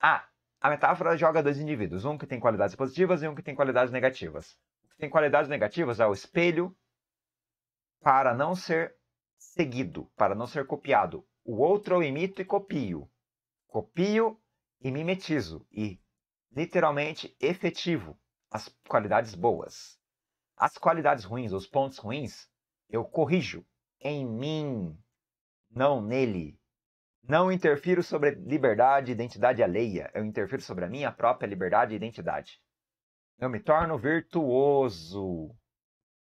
Ah, a metáfora joga dois indivíduos, um que tem qualidades positivas e um que tem qualidades negativas. O que tem qualidades negativas é o espelho para não ser seguido, para não ser copiado. O outro eu imito e copio. Copio e mimetizo. E, literalmente, efetivo as qualidades boas. As qualidades ruins, os pontos ruins, eu corrijo em mim, não nele. Não interfiro sobre liberdade e identidade alheia. Eu interfiro sobre a minha própria liberdade e identidade. Eu me torno virtuoso.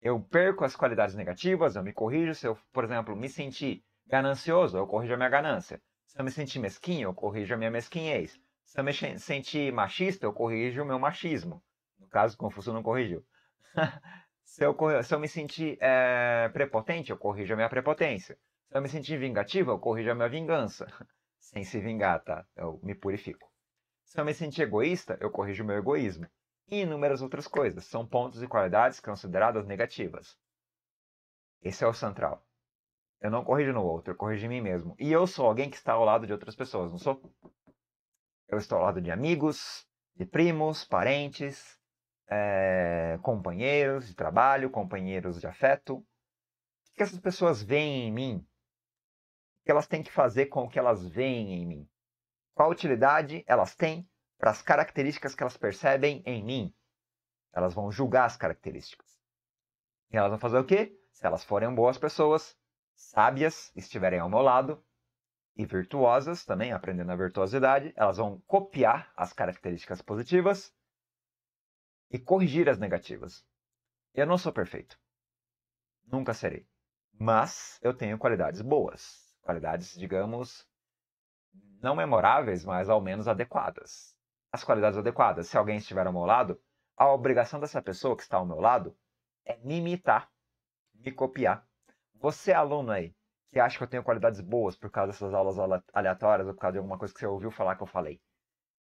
Eu perco as qualidades negativas, eu me corrijo. Se eu, por exemplo, me sentir ganancioso, eu corrijo a minha ganância. Se eu me sentir mesquinho, eu corrijo a minha mesquinhez. Se eu me sentir machista, eu corrijo o meu machismo. No caso, Confúcio não corrigiu. se, eu, se, eu, me sentir é, eh, prepotente, eu corrijo a minha prepotência. Se eu me sentir vingativa, eu corrijo a minha vingança. Sem se vingar, tá? Eu me purifico. Se eu me sentir egoísta, eu corrijo o meu egoísmo. E inúmeras outras coisas. São pontos e qualidades consideradas negativas. Esse é o central. Eu não corrijo no outro, eu corrijo em mim mesmo. E eu sou alguém que está ao lado de outras pessoas, não sou? Eu estou ao lado de amigos, de primos, parentes, é, companheiros de trabalho, companheiros de afeto. O que essas pessoas veem em mim que elas têm que fazer com o que elas veem em mim? Qual utilidade elas têm para as características que elas percebem em mim? Elas vão julgar as características. E elas vão fazer o quê? Se elas forem boas pessoas, sábias, estiverem ao meu lado, e virtuosas também, aprendendo a virtuosidade, elas vão copiar as características positivas e corrigir as negativas. Eu não sou perfeito. Nunca serei. Mas eu tenho qualidades boas qualidades, digamos, não memoráveis, mas ao menos adequadas. As qualidades adequadas, se alguém estiver ao meu lado, a obrigação dessa pessoa que está ao meu lado é me imitar, me copiar. Você, aluno aí, que acha que eu tenho qualidades boas por causa dessas aulas aleatórias ou por causa de alguma coisa que você ouviu falar que eu falei,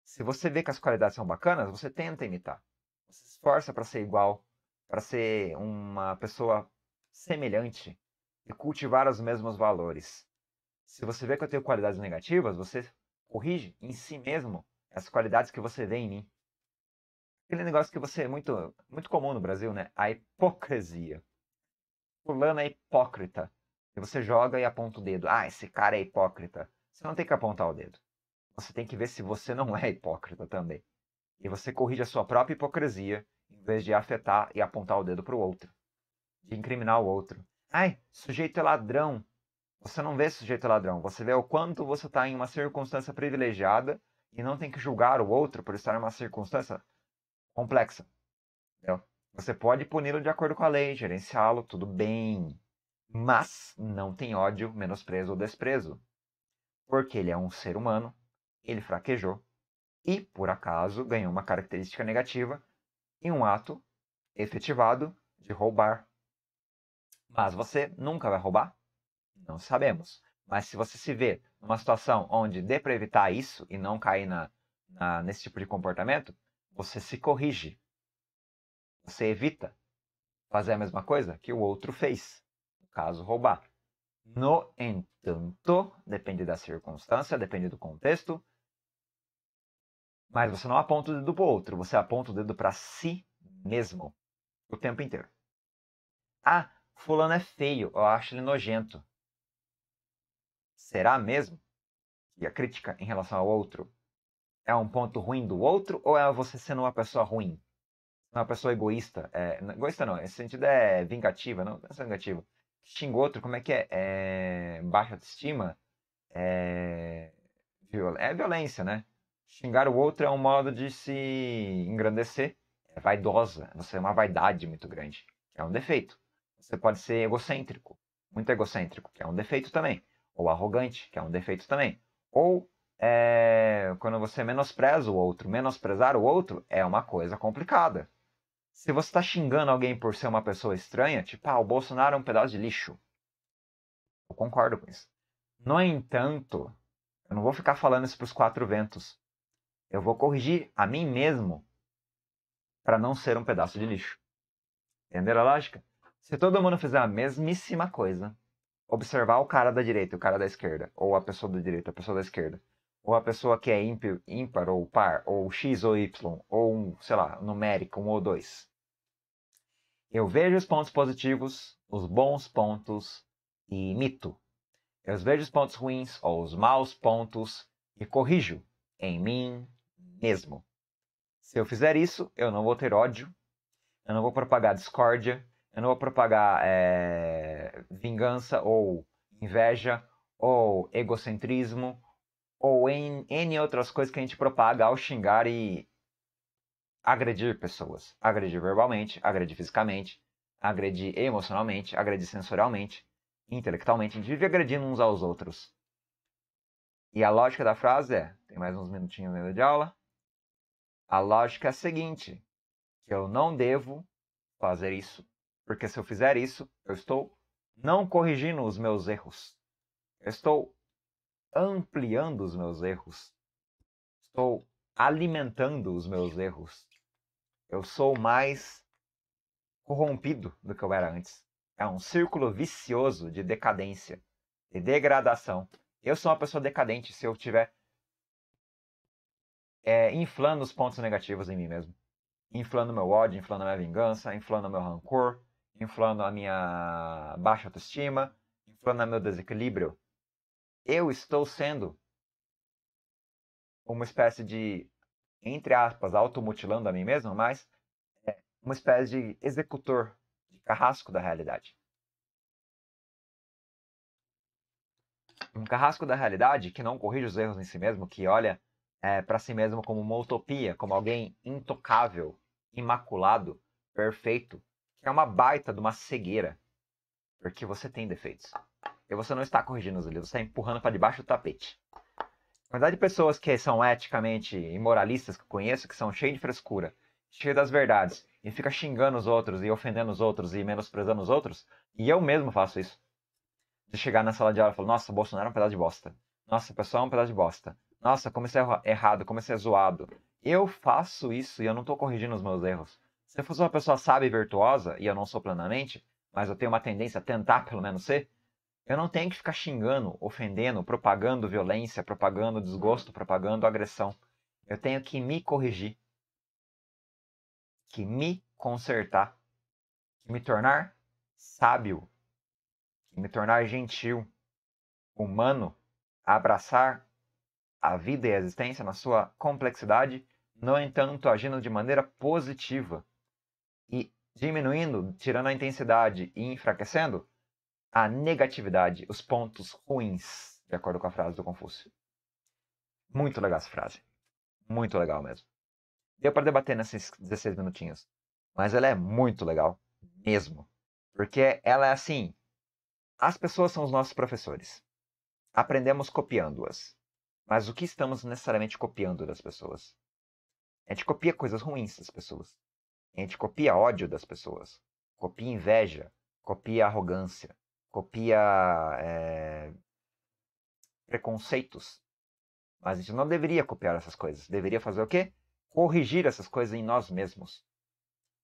se você vê que as qualidades são bacanas, você tenta imitar. Você se esforça para ser igual, para ser uma pessoa semelhante e cultivar os mesmos valores. Se você vê que eu tenho qualidades negativas, você corrige em si mesmo as qualidades que você vê em mim. Aquele negócio que você é muito, muito comum no Brasil, né? A hipocrisia. Fulano é hipócrita. E você joga e aponta o dedo. Ah, esse cara é hipócrita. Você não tem que apontar o dedo. Você tem que ver se você não é hipócrita também. E você corrige a sua própria hipocrisia em vez de afetar e apontar o dedo para o outro, de incriminar o outro. Ai, sujeito é ladrão, você não vê sujeito ladrão, você vê o quanto você está em uma circunstância privilegiada e não tem que julgar o outro por estar em uma circunstância complexa. Entendeu? Você pode puni-lo de acordo com a lei, gerenciá-lo, tudo bem. Mas não tem ódio, menosprezo ou desprezo. Porque ele é um ser humano, ele fraquejou e, por acaso, ganhou uma característica negativa em um ato efetivado de roubar. Mas você nunca vai roubar não sabemos. Mas se você se vê numa situação onde dê para evitar isso e não cair na, na, nesse tipo de comportamento, você se corrige. Você evita fazer a mesma coisa que o outro fez. No caso, roubar. No entanto, depende da circunstância, depende do contexto. Mas você não aponta o dedo para o outro, você aponta o dedo para si mesmo o tempo inteiro. Ah, fulano é feio, eu acho ele nojento. Será mesmo que a crítica em relação ao outro é um ponto ruim do outro ou é você sendo uma pessoa ruim? Uma pessoa egoísta? É, egoísta não, esse sentido é vingativa, não, não é vingativa. Xinga outro, como é que é? é baixa autoestima? É, viol... é violência, né? Xingar o outro é um modo de se engrandecer. É vaidosa, é você é uma vaidade muito grande. É um defeito. Você pode ser egocêntrico, muito egocêntrico, que é um defeito também ou arrogante, que é um defeito também. Ou é, quando você menospreza o outro. Menosprezar o outro é uma coisa complicada. Se você está xingando alguém por ser uma pessoa estranha, tipo, ah, o Bolsonaro é um pedaço de lixo. Eu concordo com isso. No entanto, eu não vou ficar falando isso para os quatro ventos. Eu vou corrigir a mim mesmo para não ser um pedaço de lixo. Entenderam a lógica? Se todo mundo fizer a mesmíssima coisa, observar o cara da direita, o cara da esquerda, ou a pessoa da direita, a pessoa da esquerda, ou a pessoa que é ímpio, ímpar ou par, ou x ou y, ou um, sei lá, numérico, um ou dois. Eu vejo os pontos positivos, os bons pontos e imito. Eu vejo os pontos ruins ou os maus pontos e corrijo em mim mesmo. Se eu fizer isso, eu não vou ter ódio, eu não vou propagar discórdia, eu não vou propagar é eh, vingança ou inveja ou egocentrismo ou em N outras coisas que a gente propaga ao xingar e agredir pessoas. Agredir verbalmente, agredir fisicamente, agredir emocionalmente, agredir sensorialmente, intelectualmente. A gente vive agredindo uns aos outros. E a lógica da frase é: tem mais uns minutinhos ainda de aula. A lógica é a seguinte: que eu não devo fazer isso, porque se eu fizer isso, eu estou não corrigindo os meus erros. Estou ampliando os meus erros. Estou alimentando os meus erros. Eu sou mais corrompido do que eu era antes. É um círculo vicioso de decadência, de degradação. Eu sou uma pessoa decadente se eu estiver é, inflando os pontos negativos em mim mesmo. Inflando meu ódio, inflando minha vingança, inflando meu rancor, inflando a minha baixa autoestima, inflando meu desequilíbrio. Eu estou sendo uma espécie de, entre aspas, automutilando a mim mesmo, mas é, uma espécie de executor, de carrasco da realidade. Um carrasco da realidade que não corrige os erros em si mesmo, que olha é, para si mesmo como uma utopia, como alguém intocável, imaculado, perfeito, é uma baita de uma cegueira. Porque você tem defeitos. E você não está corrigindo os erros, você está empurrando para debaixo do tapete. A quantidade de pessoas que são eticamente imoralistas que eu conheço, que são cheias de frescura, cheias das verdades, e fica xingando os outros, e ofendendo os outros, e menosprezando os outros, e eu mesmo faço isso. De chegar na sala de aula e falar, nossa, o Bolsonaro é um pedaço de bosta. Nossa, o pessoal é um pedaço de bosta. Nossa, comecei errado, comecei zoado. Eu faço isso e eu não estou corrigindo os meus erros. Se eu fosse uma pessoa sábia e virtuosa, e eu não sou plenamente, mas eu tenho uma tendência a tentar pelo menos ser, eu não tenho que ficar xingando, ofendendo, propagando violência, propagando desgosto, uhum. propagando agressão. Eu tenho que me corrigir, que me consertar, que me tornar sábio, que me tornar gentil, humano, abraçar a vida e a existência na sua complexidade, no entanto, agindo de maneira positiva, e diminuindo, tirando a intensidade e enfraquecendo a negatividade, os pontos ruins, de acordo com a frase do Confúcio. Muito legal essa frase. Muito legal mesmo. Deu para debater nesses 16 minutinhos. Mas ela é muito legal, mesmo. Porque ela é assim: as pessoas são os nossos professores. Aprendemos copiando-as. Mas o que estamos necessariamente copiando das pessoas? A gente copia coisas ruins das pessoas. A gente copia ódio das pessoas, copia inveja, copia arrogância, copia é, preconceitos. Mas a gente não deveria copiar essas coisas. Deveria fazer o quê? Corrigir essas coisas em nós mesmos.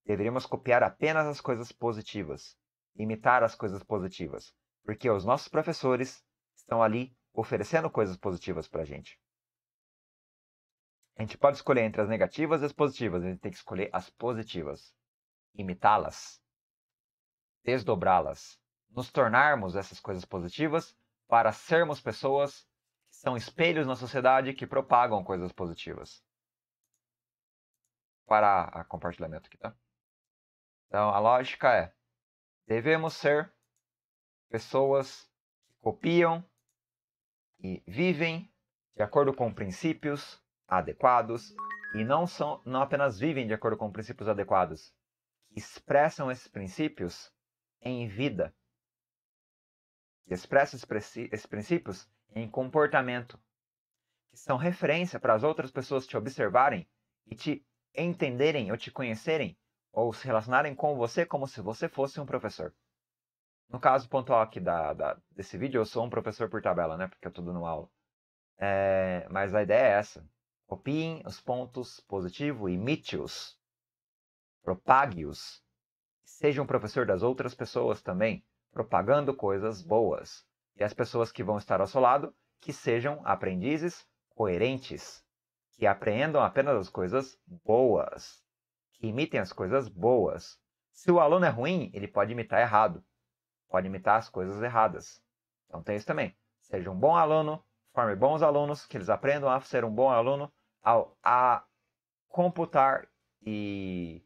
Deveríamos copiar apenas as coisas positivas, imitar as coisas positivas, porque os nossos professores estão ali oferecendo coisas positivas para a gente. A gente pode escolher entre as negativas e as positivas. A gente tem que escolher as positivas. Imitá-las. Desdobrá-las. Nos tornarmos essas coisas positivas para sermos pessoas que são espelhos na sociedade que propagam coisas positivas. Parar a compartilhamento aqui, tá? Então, a lógica é: devemos ser pessoas que copiam e vivem de acordo com princípios adequados e não, são, não apenas vivem de acordo com princípios adequados, que expressam esses princípios em vida, que expressam esses princípios em comportamento, que são referência para as outras pessoas te observarem e te entenderem ou te conhecerem ou se relacionarem com você como se você fosse um professor. No caso pontual aqui da, da desse vídeo, eu sou um professor por tabela, né? Porque eu estou dando aula. É, mas a ideia é essa. Copiem os pontos positivos, imite-os, propague-os. Seja um professor das outras pessoas também, propagando coisas boas. E as pessoas que vão estar ao seu lado, que sejam aprendizes coerentes, que apreendam apenas as coisas boas, que imitem as coisas boas. Se o aluno é ruim, ele pode imitar errado, pode imitar as coisas erradas. Então tem isso também. Seja um bom aluno, forme bons alunos, que eles aprendam a ser um bom aluno, a computar e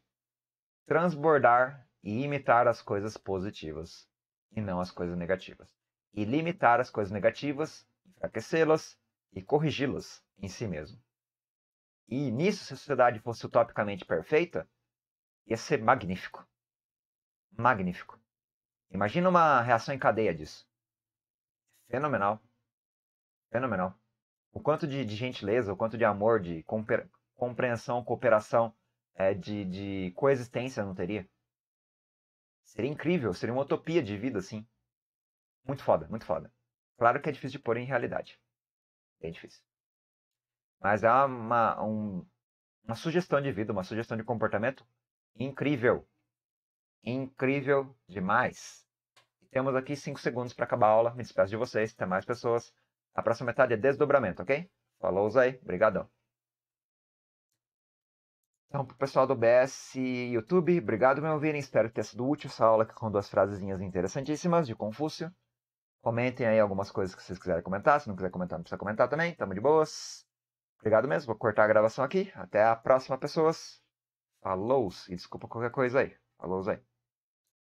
transbordar e imitar as coisas positivas e não as coisas negativas. E limitar as coisas negativas, enfraquecê-las e corrigi-las em si mesmo. E nisso, se a sociedade fosse utopicamente perfeita, ia ser magnífico. Magnífico. Imagina uma reação em cadeia disso. Fenomenal. Fenomenal o quanto de, de, gentileza, o quanto de amor, de compreensão, cooperação, é, de, de coexistência não teria? Seria incrível, seria uma utopia de vida, assim. Muito foda, muito foda. Claro que é difícil de pôr em realidade. É difícil. Mas é uma, um, uma sugestão de vida, uma sugestão de comportamento incrível. Incrível demais. temos aqui cinco segundos para acabar a aula. Me despeço de vocês. Até mais, pessoas. A próxima metade é desdobramento, ok? Falou, Zay. Obrigadão. Então, o pessoal do BS YouTube, obrigado por me ouvirem. Espero que tenha sido útil essa aula com duas frasezinhas interessantíssimas de Confúcio. Comentem aí algumas coisas que vocês quiserem comentar. Se não quiser comentar, não precisa comentar também. Tamo de boas. Obrigado mesmo. Vou cortar a gravação aqui. Até a próxima, pessoas. Falou! E desculpa qualquer coisa aí. Falou, Zé.